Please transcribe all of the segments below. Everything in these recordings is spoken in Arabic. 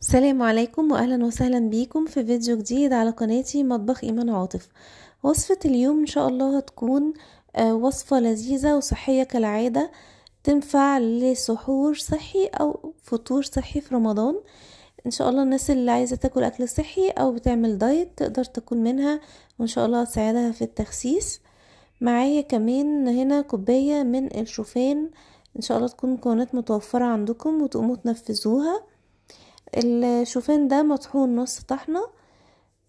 السلام عليكم واهلا وسهلا بيكم في فيديو جديد على قناتي مطبخ ايمان عاطف وصفة اليوم ان شاء الله هتكون آه، وصفة لذيذة وصحية كالعادة تنفع لسحور صحي او فطور صحي في رمضان ان شاء الله الناس اللي عايزة تاكل اكل صحي او بتعمل دايت تقدر تاكل منها وان شاء الله هتساعدها في التخسيس معايا كمان هنا كوباية من الشوفان ان شاء الله تكون مكونات متوفرة عندكم وتقوموا تنفذوها الشوفان ده مطحون نص طحنة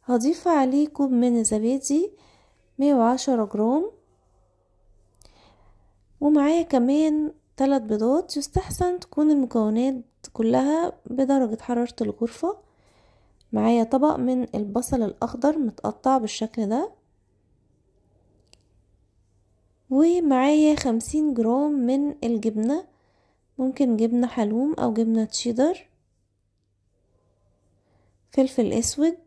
هضيف عليه كوب من الزبادي مية وعشرة جرام ومعايا كمان ثلاث بيضات يستحسن تكون المكونات كلها بدرجة حرارة الغرفة معايا طبق من البصل الأخضر متقطع بالشكل ده ومعايا خمسين جرام من الجبنة ممكن جبنة حلوم أو جبنة تشيدر فلفل اسود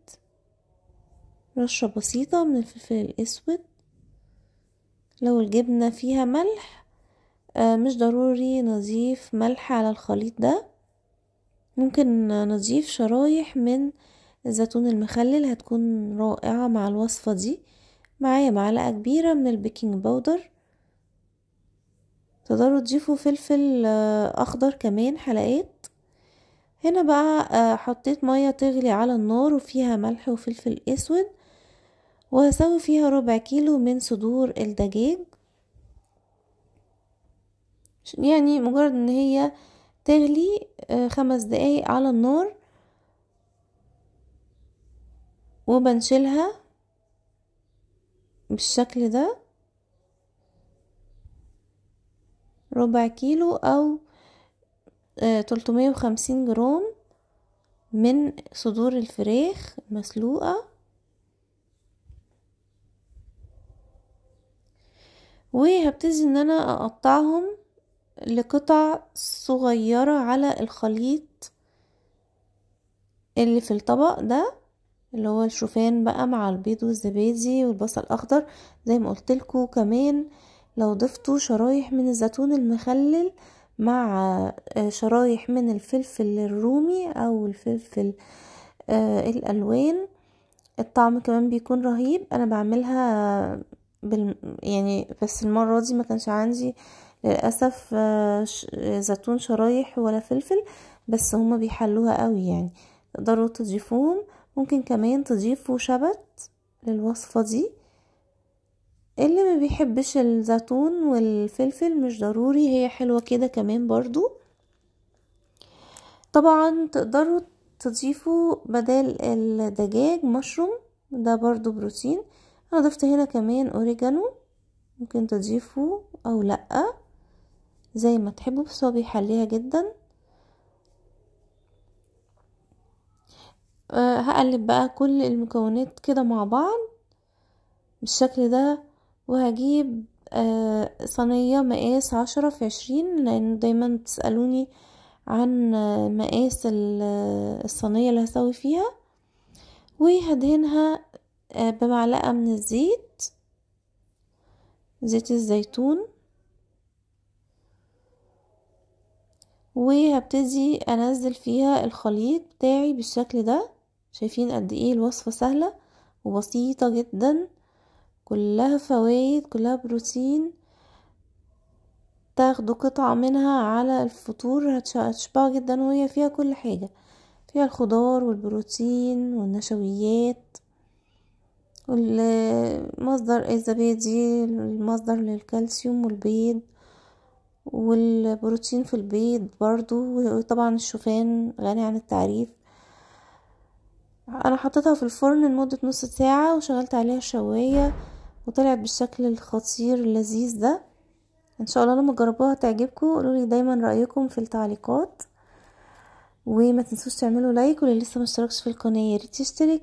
رشة بسيطة من الفلفل الاسود لو الجبنة فيها ملح آه، مش ضروري نضيف ملح على الخليط ده ممكن نضيف شرايح من الزيتون المخلل هتكون رائعة مع الوصفة دي معايا معلقة كبيرة من البيكنج باودر تقدروا تضيفوا فلفل آه، أخضر كمان حلقات هنا بقى آه، حطيت مية تغلي على النار وفيها ملح وفلفل اسود وهسوي فيها ربع كيلو من صدور الدجاج يعني مجرد ان هي تغلي آه، خمس دقايق على النار وبنشيلها بالشكل ده ربع كيلو او تلتمية وخمسين جرام من صدور الفراخ المسلوقة وهبتدي ان انا اقطعهم لقطع صغيرة على الخليط اللي في الطبق ده اللي هو الشوفان بقى مع البيض والزبادي والبصل الاخضر زي ما قلت لكم كمان لو ضفتوا شرايح من الزيتون المخلل مع آه، شرايح من الفلفل الرومي او الفلفل آه، الالوان الطعم كمان بيكون رهيب انا بعملها بال... يعني بس المرة دي ما كانش عندي للأسف آه، زيتون شرايح ولا فلفل بس هما بيحلوها قوي يعني تقدروا تضيفوهم ممكن كمان تضيفوا شبت للوصفة دي اللي ما بيحبش الزيتون والفلفل مش ضروري هي حلوة كده كمان برضو طبعا تقدروا تضيفوا بدل الدجاج مشروم ده برضو بروتين انا ضفت هنا كمان اوريجانو ممكن تضيفوا او لا زي ما تحبوا بس هو بيحليها جدا أه، هقلب بقى كل المكونات كده مع بعض بالشكل ده وهجيب آه، صينية مقاس عشرة في عشرين لأن دايما تسألوني عن آه، مقاس آه، الصينية اللي هسوي فيها وهدهنها بمعلقة من الزيت زيت الزيتون وهبتدي انزل فيها الخليط بتاعي بالشكل ده شايفين قد ايه الوصفة سهلة وبسيطة جدا كلها فوائد كلها بروتين تاخدوا قطعة منها على الفطور هتشبع جدا وهي فيها كل حاجة فيها الخضار والبروتين والنشويات والمصدر الزبادي المصدر للكالسيوم والبيض والبروتين في البيض برضو وطبعا الشوفان غني عن التعريف انا حطيتها في الفرن لمدة نص ساعة وشغلت عليها شوية وطلعت بالشكل الخطير اللذيذ ده ان شاء الله لما تجربوها تعجبكم قولوا لي دايما رايكم في التعليقات وما تنسوش تعملوا لايك واللي لسه ما اشتركش في القناه يا ريت تشترك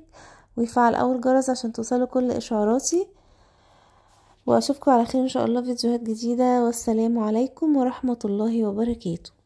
ويفعل اول جرس عشان توصلوا كل اشعاراتي واشوفكم على خير ان شاء الله في فيديوهات جديده والسلام عليكم ورحمه الله وبركاته